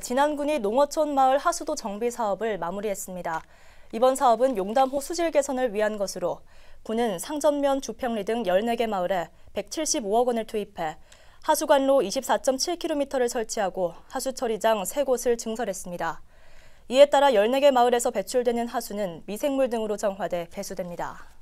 진안군이 네, 농어촌 마을 하수도 정비 사업을 마무리했습니다. 이번 사업은 용담호 수질 개선을 위한 것으로 군은 상전면 주평리 등 14개 마을에 175억 원을 투입해 하수관로 24.7km를 설치하고 하수처리장 3곳을 증설했습니다. 이에 따라 14개 마을에서 배출되는 하수는 미생물 등으로 정화돼 배수됩니다.